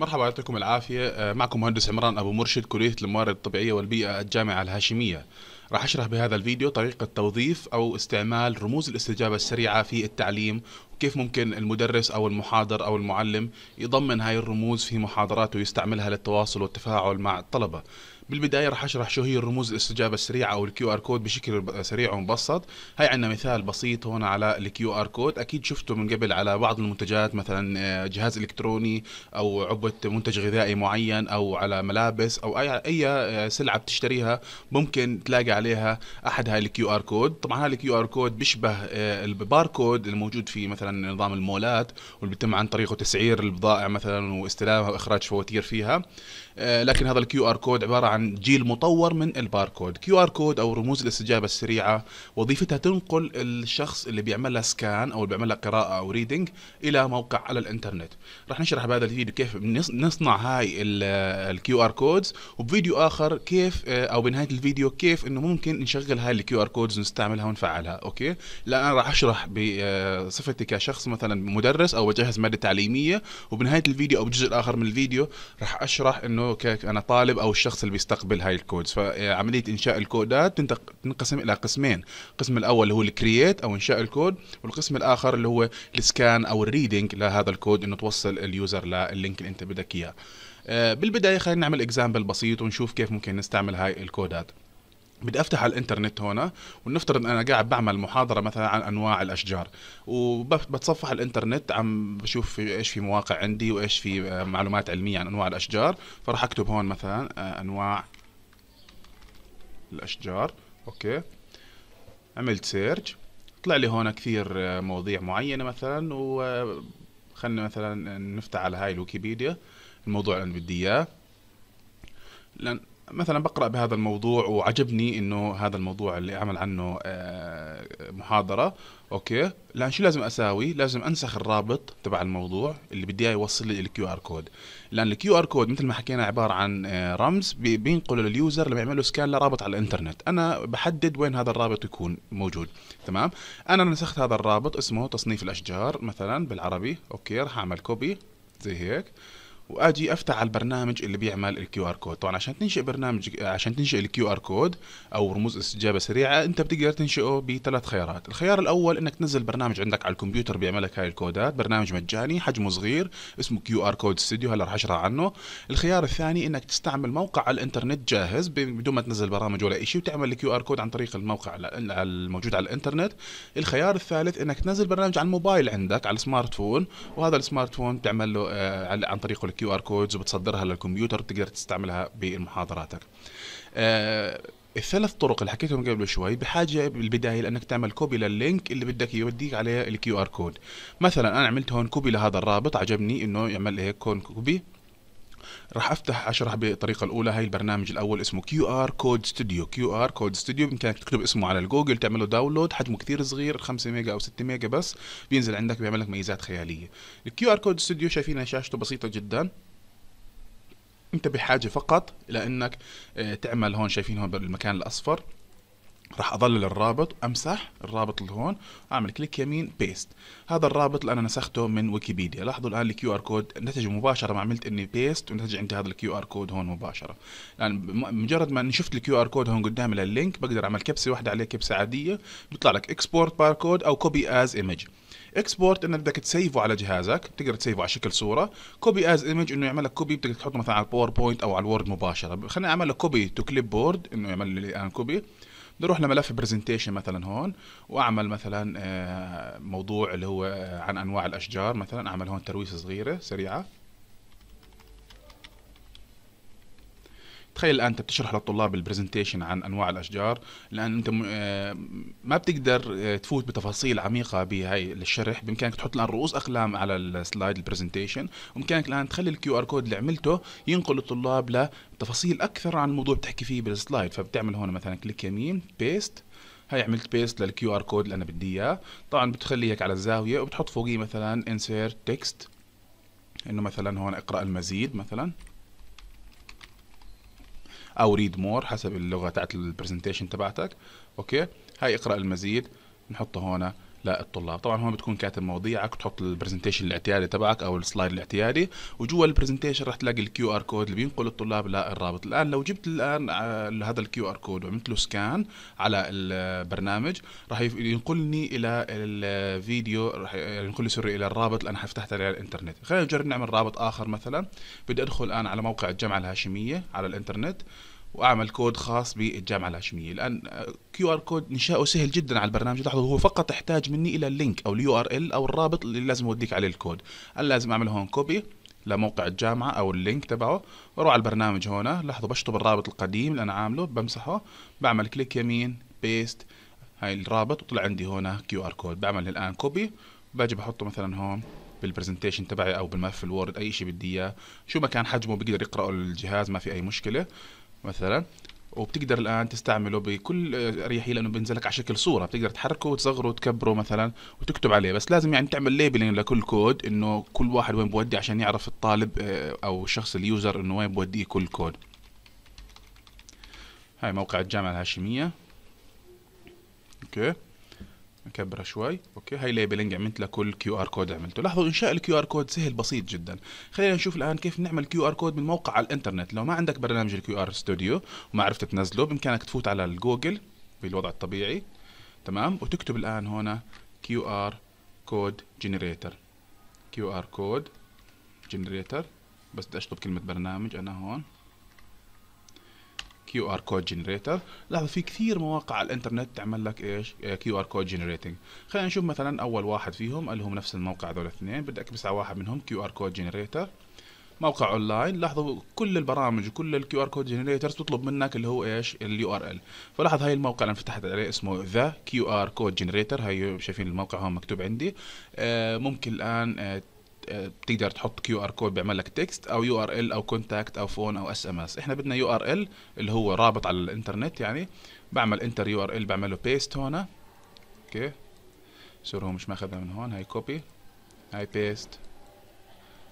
مرحبا يعطيكم العافية آه، معكم مهندس عمران أبو مرشد كلية الموارد الطبيعية والبيئة الجامعة الهاشمية راح أشرح بهذا الفيديو طريقة توظيف أو استعمال رموز الاستجابة السريعة في التعليم وكيف ممكن المدرس أو المحاضر أو المعلم يضمن هاي الرموز في محاضراته ويستعملها للتواصل والتفاعل مع الطلبة بالبدايه راح اشرح شو هي الرموز الاستجابه السريعه او الكيو ار كود بشكل سريع ومبسط هي عندنا مثال بسيط هون على الكيو ار كود اكيد شفته من قبل على بعض المنتجات مثلا آه، جهاز الكتروني او عبوه منتج غذائي معين او على ملابس او اي اي آه، سلعه بتشتريها ممكن تلاقي عليها احد هاي الكيو ار كود طبعا هاي الكيو ار كود بيشبه آه، الباركود الموجود في مثلا نظام المولات واللي بيتم عن طريقه تسعير البضائع مثلا واستلامها واخراج فواتير فيها آه، لكن هذا الكيو ار كود عباره عن جيل مطور من الباركود كيو ار كود او رموز الاستجابه السريعه وظيفتها تنقل الشخص اللي بيعمل لها سكان او اللي بيعمل لها قراءه او ريدنج الى موقع على الانترنت راح نشرح بهذا الفيديو كيف نصنع هاي الكيو ار كودز وبفيديو اخر كيف آه، او بنهايه الفيديو كيف انه ممكن نشغل هاي الكيو ار كودز ونستعملها ونفعلها اوكي لا انا راح اشرح بصفتي آه، كشخص مثلا مدرس او بجهز ماده تعليميه وبنهايه الفيديو او بجزء اخر من الفيديو راح اشرح انه اوكي انا طالب او الشخص اللي بيستقبل هاي الكودز فعمليه انشاء الكودات تنقسم الى قسمين القسم الاول اللي هو الكرييت او انشاء الكود والقسم الاخر اللي هو السكان او الريدنج لهذا الكود انه توصل اليوزر للينك اللي انت بدك اياه آه، بالبدايه خلينا نعمل اكزامبل بسيط ونشوف كيف ممكن نستعمل هاي الكودات بدي افتح على الانترنت هون ونفترض انا قاعد بعمل محاضره مثلا عن انواع الاشجار وبتصفح الانترنت عم بشوف في ايش في مواقع عندي وايش في آه، معلومات علميه عن انواع الاشجار فراح اكتب هون مثلا آه، انواع الاشجار اوكي عملت سيرش طلع لي هون كثير آه، مواضيع معينه مثلا وخلنا مثلا نفتح على هاي الويكيبيديا الموضوع اللي بدي اياه لان مثلا بقرا بهذا الموضوع وعجبني انه هذا الموضوع اللي اعمل عنه آه، محاضره اوكي لا شو لازم اساوي لازم انسخ الرابط تبع الموضوع اللي بدي اياه يوصل لي الكيو ار كود لان الكيو ار كود مثل ما حكينا عباره عن آه، رمز بينقله لليوزر لما يعمل له سكان لرابط على الانترنت انا بحدد وين هذا الرابط يكون موجود تمام انا نسخت هذا الرابط اسمه تصنيف الاشجار مثلا بالعربي اوكي راح اعمل كوبي زي هيك واجي افتح على البرنامج اللي بيعمل الكيو ار كود طبعا عشان تنشئ برنامج عشان تنشئ الكيو ار كود او رموز استجابه سريعه انت بتقدر تنشئه بثلاث خيارات الخيار الاول انك تنزل برنامج عندك على الكمبيوتر بيعمل لك هاي الكودات برنامج مجاني حجمه صغير اسمه كيو ار كود ستوديو هلا راح اشرح عنه الخيار الثاني انك تستعمل موقع على الانترنت جاهز بدون ما تنزل برامج ولا شيء وتعمل الكيو ار كود عن طريق الموقع الموجود على الانترنت الخيار الثالث انك تنزل برنامج على الموبايل عندك على السمارت فون وهذا السمارت فون بتعمل له آه، عن طريقه كيو ار كودز وبتصدرها للكمبيوتر بتقدر تستعملها بمحاضراتك آه الثلاث طرق اللي حكيتهم قبل شوي بحاجه بالبدايه لانك تعمل كوبي لللينك اللي بدك يوديك عليه الكيو ار كود مثلا انا عملت هون كوبي لهذا الرابط عجبني انه يعمل هيك هون كوبي راح افتح اشرح بالطريقه الاولى هاي البرنامج الاول اسمه كيو ار كود ستوديو كيو ار كود ستوديو بامكانك تكتب اسمه على الجوجل تعمله داونلود حجمه كثير صغير 5 ميجا او 6 ميجا بس بينزل عندك بيعمل لك ميزات خياليه الكيو ار كود ستوديو شايفينها شاشته بسيطه جدا انت بحاجه فقط لانك آه، تعمل هون شايفين هون بالمكان الاصفر راح اظلل الرابط امسح الرابط اللي هون اعمل كليك يمين بيست هذا الرابط اللي انا نسخته من ويكيبيديا لاحظوا الان الكيو ار كود نتج مباشره ما عملت اني بيست ونتج عندي هذا الكيو ار كود هون مباشره الان يعني مجرد ما اني شفت الكيو ار كود هون قدامي لللينك بقدر اعمل كبسه واحده عليه كبسه عاديه بيطلع لك اكسبورت باركود او كوبي از ايمج اكسبورت انك بدك تسيفه على جهازك بتقدر تسيفه على شكل صوره كوبي از ايمج انه يعمل لك كوبي بتقدر تحطه مثلا على الباوربوينت او على الوورد مباشره خليني اعمل لك كوبي تو كليب بورد انه يعمل لي الان كوبي بروح لملف برزنتيشن مثلا هون واعمل مثلا آه، موضوع اللي هو آه، عن انواع الاشجار مثلا اعمل هون ترويسه صغيره سريعه تخيل الان انت بتشرح للطلاب البرزنتيشن عن انواع الاشجار لان انت آه، ما بتقدر آه، تفوت بتفاصيل عميقه بهاي الشرح بامكانك تحط الان رؤوس اقلام على السلايد البرزنتيشن وبامكانك الان تخلي الكيو ار كود اللي عملته ينقل الطلاب لتفاصيل اكثر عن الموضوع بتحكي فيه بالسلايد فبتعمل هون مثلا كليك يمين بيست هاي عملت بيست للكيو ار كود اللي انا بدي اياه طبعا بتخليه هيك على الزاويه وبتحط فوقيه مثلا انسيرت تكست انه مثلا هون اقرا المزيد مثلا او ريد مور حسب اللغه تاعت البرزنتيشن تبعتك اوكي هاي اقرا المزيد نحطه هون لا الطلاب طبعا هون بتكون كاتب مواضيعك بتحط البرزنتيشن الاعتيادي تبعك او السلايد الاعتيادي وجوا البرزنتيشن راح تلاقي الكيو ار كود اللي بينقل الطلاب للرابط الان لو جبت الان آه، هذا الكيو ار كود وعملت له سكان على البرنامج راح ينقلني الى الفيديو راح ينقلني سوري الى الرابط اللي انا فتحته على الانترنت خلينا نجرب نعمل رابط اخر مثلا بدي ادخل الان على موقع الجامعه الهاشميه على الانترنت واعمل كود خاص بالجامعه الهاشميه لان آه، كيو ار كود انشاؤه سهل جدا على البرنامج لاحظوا هو فقط يحتاج مني الى اللينك او اليو ار ال او الرابط اللي لازم اوديك عليه الكود انا لازم اعمل هون كوبي لموقع الجامعة أو اللينك تبعه واروح على البرنامج هنا لاحظوا بشطب الرابط القديم اللي أنا عامله بمسحه بعمل كليك يمين بيست هاي الرابط وطلع عندي هنا كيو ار كود بعمل الآن كوبي باجي بحطه مثلا هون بالبرزنتيشن تبعي او بالملف الوورد اي شيء بدي اياه شو ما كان حجمه بيقدر يقراه الجهاز ما في اي مشكله مثلا وبتقدر الان تستعمله بكل اريحيه لانه بينزل لك على شكل صوره بتقدر تحركه وتصغره وتكبره مثلا وتكتب عليه بس لازم يعني تعمل ليبلنج لكل كود انه كل واحد وين بودي عشان يعرف الطالب آه، او الشخص اليوزر انه وين بوديه كل كود هاي موقع الجامعه الهاشميه اوكي نكبرها شوي اوكي هاي ليبلنج عملت لها كل كيو ار كود عملته لاحظوا انشاء الكيو ار كود سهل بسيط جدا خلينا نشوف الان كيف نعمل كيو ار كود من موقع على الانترنت لو ما عندك برنامج الكيو ار ستوديو وما عرفت تنزله بامكانك تفوت على الجوجل بالوضع الطبيعي تمام وتكتب الان هنا كيو ار كود جنريتر كيو ار كود جنريتر بس بدي اشطب كلمه برنامج انا هون كيو ار كود جنريتر لاحظوا في كثير مواقع على الانترنت تعمل لك ايش كيو ار كود جنريتنج خلينا نشوف مثلا اول واحد فيهم اللي هم نفس الموقع هذول الاثنين بدي اكبس على واحد منهم كيو ار كود جنريتر موقع اونلاين لاحظوا كل البرامج وكل الكيو ار كود جنريترز تطلب منك اللي هو ايش اليو ار ال فلاحظ هاي الموقع اللي فتحت عليه اسمه ذا كيو ار كود جنريتر هاي شايفين الموقع هون مكتوب عندي آه، ممكن الان آه، بتقدر تحط كيو ار كود بيعمل لك تكست او يو ار ال او كونتاكت او فون او اس ام اس احنا بدنا يو ار ال اللي هو رابط على الانترنت يعني بعمل انتر يو ار ال بعمله بيست هون اوكي سوري هو مش ماخذها من هون هاي كوبي هاي بيست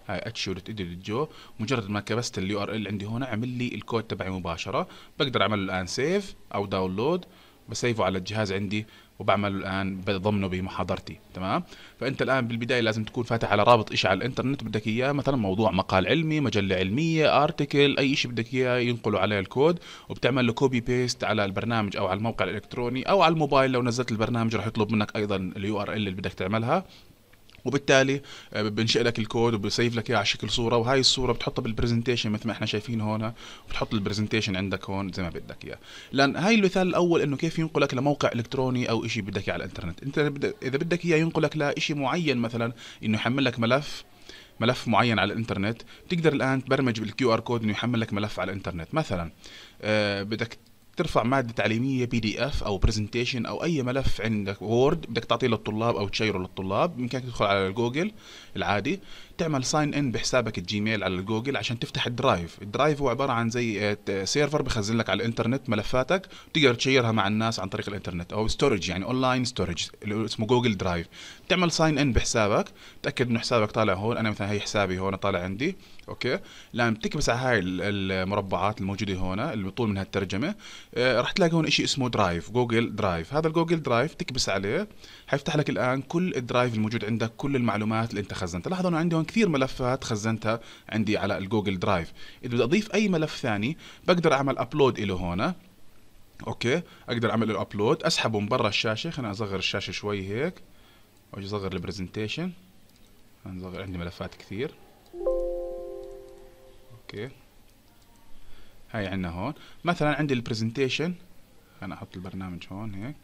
هاي اتش دوت جو مجرد ما كبست اليو ار ال عندي هون عمل لي الكود تبعي مباشره بقدر اعمل له الان سيف او داونلود بسيفه على الجهاز عندي وبعمله الان بضمنه بمحاضرتي تمام فانت الان بالبدايه لازم تكون فاتح على رابط شيء على الانترنت بدك اياه مثلا موضوع مقال علمي مجله علميه ارتكل اي شيء بدك اياه ينقلوا عليه الكود وبتعمل له كوبي بيست على البرنامج او على الموقع الالكتروني او على الموبايل لو نزلت البرنامج راح يطلب منك ايضا اليو ار ال اللي بدك تعملها وبالتالي آه، بنشئ لك الكود وبسيف لك اياه على شكل صوره وهي الصوره بتحطها بالبرزنتيشن مثل ما احنا شايفين هون بتحط البرزنتيشن عندك هون زي ما بدك اياه لان هاي المثال الاول انه كيف ينقلك لموقع الكتروني او شيء بدك اياه على الانترنت انت اذا بدك اياه ينقلك لشيء معين مثلا انه يحمل لك ملف ملف معين على الانترنت تقدر الان تبرمج بالكيو ار كود انه يحمل لك ملف على الانترنت مثلا آه، بدك ترفع ماده تعليميه بي دي اف او برزنتيشن او اي ملف عندك وورد بدك تعطيه للطلاب او تشيره للطلاب بامكانك تدخل على جوجل العادي تعمل ساين ان بحسابك الجيميل على الجوجل عشان تفتح الدرايف الدرايف هو عباره عن زي سيرفر آه، بخزن لك على الانترنت ملفاتك بتقدر تشيرها مع الناس عن طريق الانترنت او ستورج يعني اونلاين ستورج اللي اسمه جوجل درايف تعمل ساين ان بحسابك تاكد انه حسابك طالع هون انا مثلا هي حسابي هون طالع عندي اوكي لما بتكبس على هاي المربعات الموجوده هون اللي طول منها الترجمه آه، راح تلاقي هون شيء اسمه درايف جوجل درايف هذا الجوجل درايف تكبس عليه حيفتح لك الان كل الدرايف الموجود عندك كل المعلومات اللي انت خزنتها لاحظوا انا عندي هون كثير ملفات خزنتها عندي على الجوجل درايف اذا بدي اضيف اي ملف ثاني بقدر اعمل ابلود له هون اوكي اقدر اعمل له ابلود اسحبه من برا الشاشه خليني اصغر الشاشه شوي هيك واجي اصغر البرزنتيشن نصغر عندي ملفات كثير اوكي هاي عندنا هون مثلا عندي البرزنتيشن انا احط البرنامج هون هيك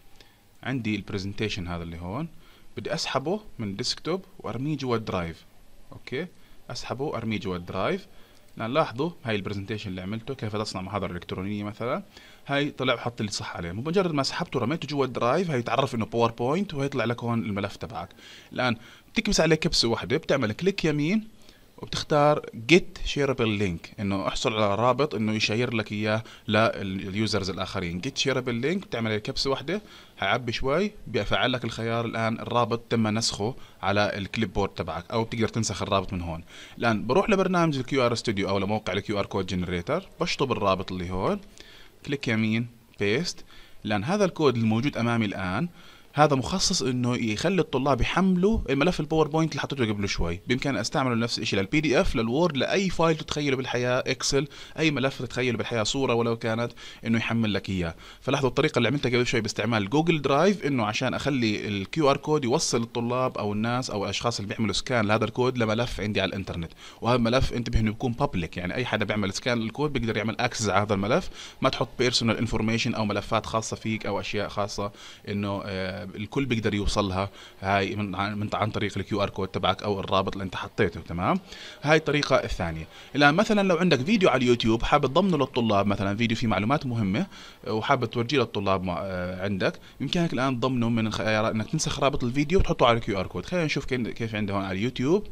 عندي البرزنتيشن هذا اللي هون بدي اسحبه من الديسكتوب وارميه جوا الدرايف اوكي اسحبه وارميه جوا الدرايف الان لاحظوا هاي البرزنتيشن اللي عملته كيف تصنع محاضره الكترونيه مثلا هاي طلع وحط اللي صح عليه مجرد ما سحبته ورميته جوا الدرايف هاي تعرف انه باوربوينت وهيطلع لك هون الملف تبعك الان بتكبس عليه كبسه واحده بتعمل كليك يمين وبتختار جيت شيربل لينك انه احصل على رابط انه يشير لك اياه لليوزرز الاخرين جيت شيربل لينك بتعمل كبسه واحده هعبي شوي بيفعل لك الخيار الان الرابط تم نسخه على الكليب بورد تبعك او بتقدر تنسخ الرابط من هون الان بروح لبرنامج الكيو ار ستوديو او لموقع الكيو ار كود جنريتر بشطب الرابط اللي هون كليك يمين بيست لان هذا الكود الموجود امامي الان هذا مخصص انه يخلي الطلاب يحملوا الملف الباوربوينت اللي حطيته قبل شوي بامكان استعمله نفس الشيء للبي دي اف للوورد لاي فايل تتخيله بالحياه اكسل اي ملف تتخيله بالحياه صوره ولو كانت انه يحمل لك اياه فلاحظوا الطريقه اللي عملتها قبل شوي باستعمال جوجل درايف انه عشان اخلي الكيو ار كود يوصل الطلاب او الناس او الاشخاص اللي بيعملوا سكان لهذا الكود لملف عندي على الانترنت وهذا الملف انتبه انه يكون بابليك يعني اي حدا بيعمل سكان للكود بيقدر يعمل اكسس على هذا الملف ما تحط بيرسونال انفورميشن او ملفات خاصه فيك او اشياء خاصه انه آه، الكل بيقدر يوصلها هاي من عن طريق الكيو ار كود تبعك او الرابط اللي انت حطيته تمام هاي الطريقه الثانيه الان مثلا لو عندك فيديو على اليوتيوب حابب تضمنه للطلاب مثلا فيديو فيه معلومات مهمه آه، وحابب تورجيه للطلاب آه، عندك يمكنك الان تضمنه من خيار آه، انك تنسخ رابط الفيديو وتحطه على الكيو ار كود خلينا نشوف كيف عندي هون على اليوتيوب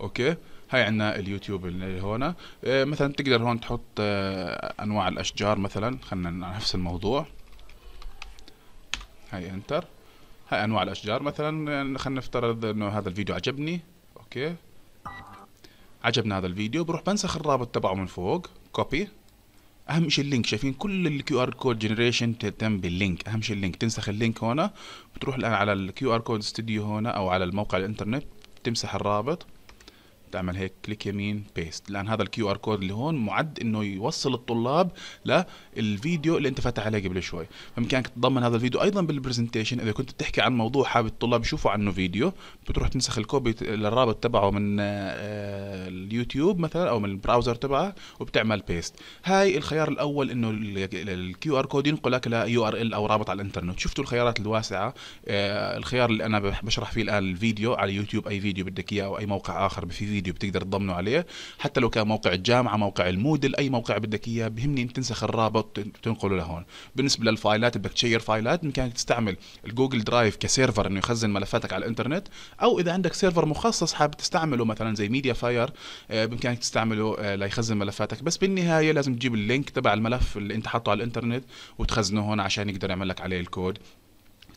اوكي هاي عندنا اليوتيوب اللي هون مثلا تقدر هون تحط انواع الاشجار مثلا خلينا نفس الموضوع هاي انتر هاي انواع الاشجار مثلا خلينا نفترض انه هذا الفيديو عجبني اوكي عجبنا هذا الفيديو بروح بنسخ الرابط تبعه من فوق كوبي اهم شيء اللينك شايفين كل الكيو ار كود جنريشن تتم باللينك اهم شيء اللينك تنسخ اللينك هنا بتروح الان على الكيو ار كود ستوديو هنا او على الموقع الانترنت تمسح الرابط تعمل هيك كليك يمين بيست لان هذا الكيو ار كود اللي هون معد انه يوصل الطلاب للفيديو اللي انت فتح عليه قبل شوي فبامكانك تضمن هذا الفيديو ايضا بالبرزنتيشن اذا كنت بتحكي عن موضوع حابب الطلاب يشوفوا عنه فيديو بتروح تنسخ الكوبي للرابط تبعه من آه، آه، اليوتيوب مثلا او من البراوزر تبعه وبتعمل بيست هاي الخيار الاول انه الكيو ار كود ينقلك يو ار ال او رابط على الانترنت شفتوا الخيارات الواسعه آه، الخيار اللي انا بشرح فيه الان الفيديو على يوتيوب اي فيديو بدك اياه او اي موقع اخر في فيديو بتقدر تضمنه عليه حتى لو كان موقع الجامعه موقع المودل اي موقع بدك اياه بهمني ان تنسخ الرابط تنقله لهون بالنسبه للفايلات بدك تشير فايلات بامكانك تستعمل الجوجل درايف كسيرفر انه يخزن ملفاتك على الانترنت او اذا عندك سيرفر مخصص حابب تستعمله مثلا زي ميديا آه، فاير بامكانك تستعمله آه، ليخزن ملفاتك بس بالنهايه لازم تجيب اللينك تبع الملف اللي انت حاطه على الانترنت وتخزنه هون عشان يقدر يعمل لك عليه الكود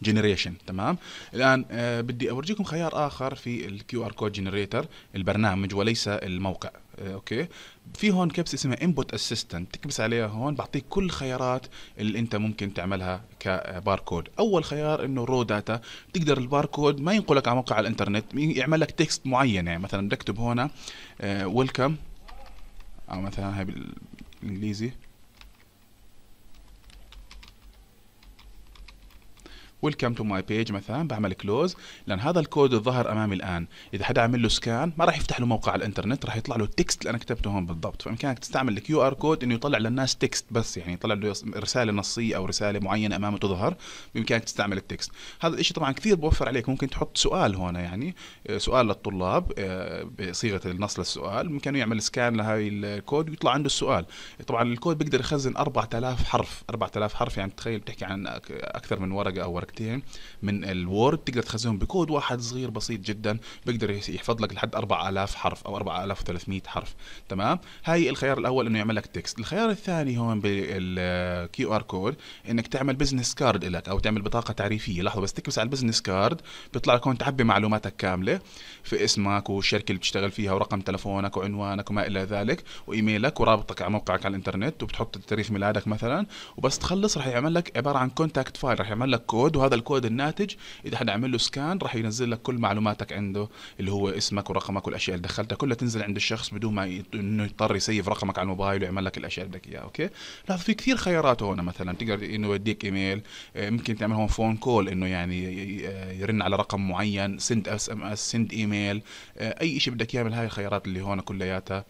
جنريشن تمام الان آه بدي اورجيكم خيار اخر في الكيو ار كود جنريتر البرنامج وليس الموقع آه اوكي في هون كبسه اسمها انبوت اسيستنت تكبس عليها هون بعطيك كل الخيارات اللي انت ممكن تعملها كباركود اول خيار انه رو داتا تقدر الباركود ما ينقلك على موقع على الانترنت يعمل لك تكست معين يعني مثلا بكتب هنا ويلكم آه او مثلا هاي بالانجليزي ويلكم تو ماي بيج مثلا بعمل كلوز لان هذا الكود الظاهر امامي الان اذا حدا عمل له سكان ما راح يفتح له موقع على الانترنت راح يطلع له تكست اللي انا كتبته هون بالضبط فبامكانك تستعمل الكيو ار كود انه يطلع للناس تكست بس يعني يطلع له رساله نصيه او رساله معينه امامه تظهر بامكانك تستعمل التكست هذا الشيء طبعا كثير بوفر عليك ممكن تحط سؤال هون يعني آه، سؤال للطلاب آه، بصيغه النص للسؤال ممكن يعمل سكان لهي الكود ويطلع عنده السؤال طبعا الكود بيقدر يخزن 4000 حرف 4000 حرف يعني تخيل بتحكي عن اكثر من ورقه او ورقه درجتين من الوورد تقدر تخزنهم بكود واحد صغير بسيط جدا بيقدر يحفظ لك لحد 4000 حرف او 4300 حرف تمام هاي الخيار الاول انه يعمل لك تكست الخيار الثاني هون بالكيو ار كود انك تعمل بزنس كارد لك او تعمل بطاقه تعريفيه لحظه بس تكبس على البزنس كارد بيطلع لك هون تعبي معلوماتك كامله في اسمك والشركه اللي بتشتغل فيها ورقم تلفونك وعنوانك وما الى ذلك وايميلك ورابطك على موقعك على الانترنت وبتحط تاريخ ميلادك مثلا وبس تخلص راح يعمل لك عباره عن كونتاكت فايل راح يعمل لك كود هذا الكود الناتج اذا حنعمل له سكان راح ينزل لك كل معلوماتك عنده اللي هو اسمك ورقمك والاشياء اللي دخلتها كلها تنزل عند الشخص بدون ما انه يضطر يسيف رقمك على الموبايل ويعمل لك الاشياء اللي بدك اياها اوكي لاحظ في كثير خيارات هون مثلا تقدر انه يوديك ايميل آه، ممكن تعمل هون فون كول انه يعني آه، يرن على رقم معين سند اس ام اس سند ايميل اي شيء بدك اياه من هاي الخيارات اللي هون كلياتها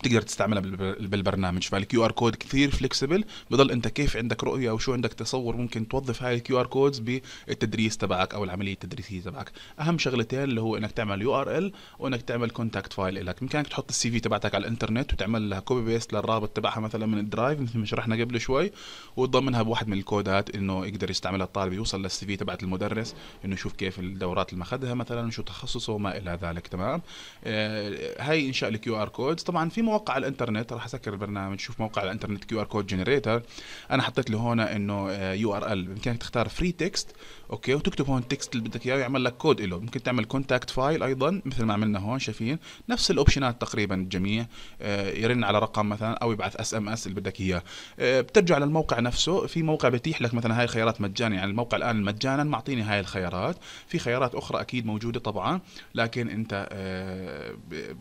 بتقدر تستعملها بالبرنامج فالكيو ار كود كثير فلكسبل بضل انت كيف عندك رؤيه وشو عندك تصور ممكن توظف هاي الكيو ار كودز بالتدريس تبعك او العمليه التدريسيه تبعك اهم شغلتين اللي هو انك تعمل يو ار ال وانك تعمل كونتاكت فايل لك بامكانك تحط السي في تبعتك على الانترنت وتعمل لها كوبي بيست للرابط تبعها مثلا من الدرايف مثل ما شرحنا قبل شوي وتضمنها بواحد من الكودات انه يقدر يستعملها الطالب يوصل للسي في تبعت المدرس انه يشوف كيف الدورات اللي اخذها مثلا شو تخصصه وما الى ذلك تمام آه، هاي انشاء الكيو ار كودز طبعا في موقع الانترنت راح اسكر البرنامج شوف موقع الانترنت كيو ار كود جنريتر انا حطيت له هون انه آه، يو ار ال بامكانك تختار فري تكست اوكي وتكتب هون التكست اللي بدك اياه ويعمل لك كود له ممكن تعمل كونتاكت فايل ايضا مثل ما عملنا هون شايفين نفس الاوبشنات تقريبا الجميع آه، يرن على رقم مثلا او يبعث اس ام اس اللي بدك اياه آه، بترجع للموقع نفسه في موقع بيتيح لك مثلا هاي الخيارات مجانا يعني الموقع الان مجانا معطيني هاي الخيارات في خيارات اخرى اكيد موجوده طبعا لكن انت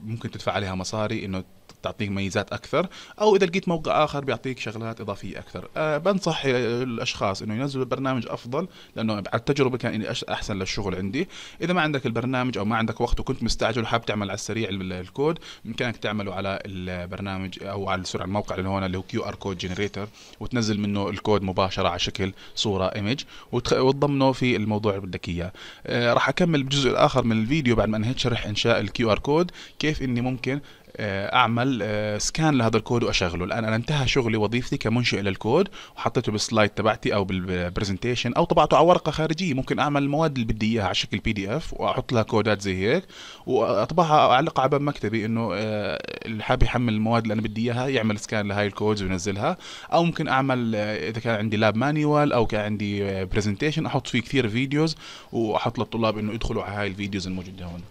ممكن تدفع عليها مصاري انه تعطيك ميزات اكثر او اذا لقيت موقع اخر بيعطيك شغلات اضافيه اكثر أه بنصح الاشخاص انه ينزلوا برنامج افضل لانه على التجربه كان إني احسن للشغل عندي اذا ما عندك البرنامج او ما عندك وقت وكنت مستعجل وحاب تعمل على السريع الكود بامكانك تعمله على البرنامج او على سرعه الموقع اللي هون اللي هو كيو ار كود جنريتر وتنزل منه الكود مباشره على شكل صوره ايمج وتضمنه في الموضوع اللي بدك اياه آه، راح اكمل الجزء الاخر من الفيديو بعد ما انهيت شرح انشاء الكيو ار كود كيف اني ممكن آه، اعمل آه، سكان لهذا الكود واشغله الان انا انتهى شغلي وظيفتي كمنشئ للكود وحطيته بالسلايد تبعتي او بالبرزنتيشن او طبعته على ورقه خارجيه ممكن اعمل المواد اللي بدي اياها على شكل بي دي اف واحط لها كودات زي هيك واطبعها اعلقها على باب مكتبي انه آه، اللي حابب يحمل المواد اللي انا بدي اياها يعمل سكان لهاي الكودز وينزلها او ممكن اعمل اذا كان عندي لاب مانيوال او كان عندي برزنتيشن احط فيه كثير فيديوز واحط للطلاب انه يدخلوا على هاي الفيديوز الموجوده هون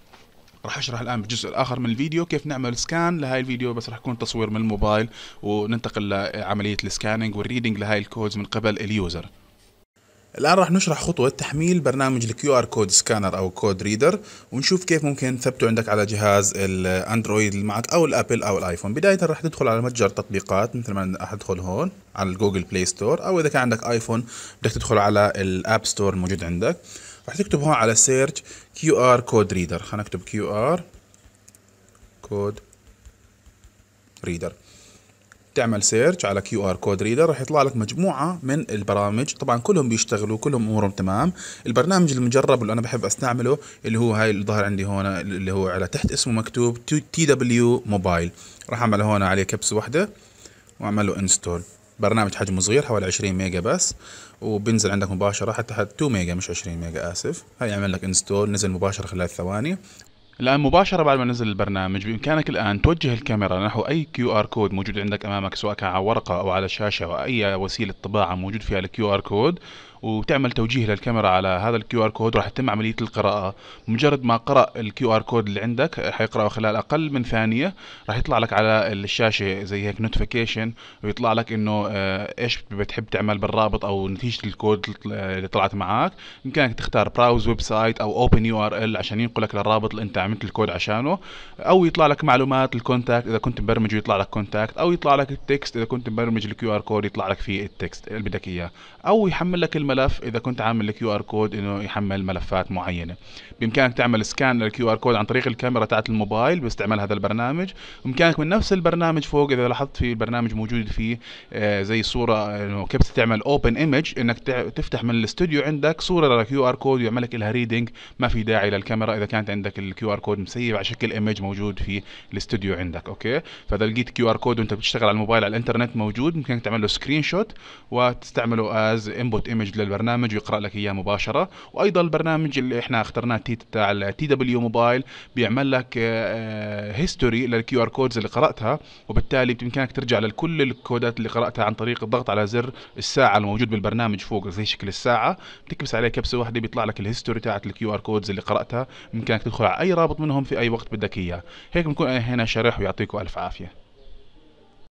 راح اشرح الان بالجزء الاخر من الفيديو كيف نعمل سكان لهاي الفيديو بس راح يكون تصوير من الموبايل وننتقل لعمليه السكاننج والريدنج لهاي الكودز من قبل اليوزر الآن راح نشرح خطوة تحميل برنامج الكيو ار كود سكانر أو كود ريدر ونشوف كيف ممكن تثبته عندك على جهاز الأندرويد اللي معك أو الأبل أو الآيفون بداية راح تدخل على متجر تطبيقات مثل ما راح تدخل هون على الجوجل بلاي ستور أو إذا كان عندك آيفون بدك تدخل على الآب ستور الموجود عندك راح تكتب هون على سيرش كيو ار كود ريدر خلينا نكتب كيو ار كود ريدر تعمل سيرش على كيو ار كود ريدر راح يطلع لك مجموعه من البرامج طبعا كلهم بيشتغلوا كلهم امورهم تمام البرنامج المجرب اللي انا بحب استعمله اللي هو هاي اللي ظهر عندي هون اللي هو على تحت اسمه مكتوب تي دبليو موبايل راح اعمل هون عليه كبسه واحده واعمل له انستول برنامج حجمه صغير حوالي 20 ميجا بس وبينزل عندك مباشرة حتى 2 ميجا مش 20 ميجا آسف هاي لك انستول نزل مباشرة خلال ثواني الآن مباشرة بعد ما نزل البرنامج بإمكانك الآن توجه الكاميرا نحو أي كيو آر كود موجود عندك أمامك سواء كان على ورقة أو على شاشة أو أي وسيلة طباعة موجود فيها الكيو آر كود وتعمل توجيه للكاميرا على هذا الكيو آر كود راح تتم عملية القراءة مجرد ما قرأ الكيو آر كود اللي عندك حيقرأه خلال أقل من ثانية راح يطلع لك على الشاشة زي هيك نوتيفيكيشن ويطلع لك إنه آه، إيش بتحب تعمل بالرابط أو نتيجة الكود اللي طلعت معك بإمكانك تختار براوز ويب سايت أو أوبن يو آر إل عشان ينقلك للرابط اللي أنت عملت الكود عشانه او يطلع لك معلومات الكونتاكت اذا كنت مبرمج ويطلع لك كونتاكت او يطلع لك التكست اذا كنت مبرمج الكيو ار كود يطلع لك فيه التكست اللي بدك اياه او يحمل لك الملف اذا كنت عامل الكيو ار كود انه يحمل ملفات معينه بامكانك تعمل سكان للكيو ار كود عن طريق الكاميرا تاعت الموبايل باستعمال هذا البرنامج بامكانك من نفس البرنامج فوق اذا لاحظت في البرنامج موجود فيه آه زي صوره انه كيف تعمل اوبن ايمج انك تفتح من الاستوديو عندك صوره للكيو ار كود ويعمل لك لها ريدنج ما في داعي للكاميرا اذا كانت عندك الكيو ار كود مسيب على شكل ايمج موجود في الاستوديو عندك اوكي فاذا لقيت كيو ار كود وانت بتشتغل على الموبايل على الانترنت موجود ممكن تعمل له سكرين شوت وتستعمله از انبوت ايمج للبرنامج ويقرا لك اياه مباشره وايضا البرنامج اللي احنا اخترناه تي تاع التي دبليو موبايل بيعمل لك هيستوري آه، للكيو ار كودز اللي قراتها وبالتالي بامكانك ترجع لكل الكودات اللي قراتها عن طريق الضغط على زر الساعه الموجود بالبرنامج فوق زي شكل الساعه بتكبس عليه كبسه واحده بيطلع لك الهيستوري تاعت الكيو ار كودز اللي قراتها بامكانك تدخل على اي تهابط منهم في اي وقت بدك اياه هيك بنكون هنا شرح ويعطيكم الف عافيه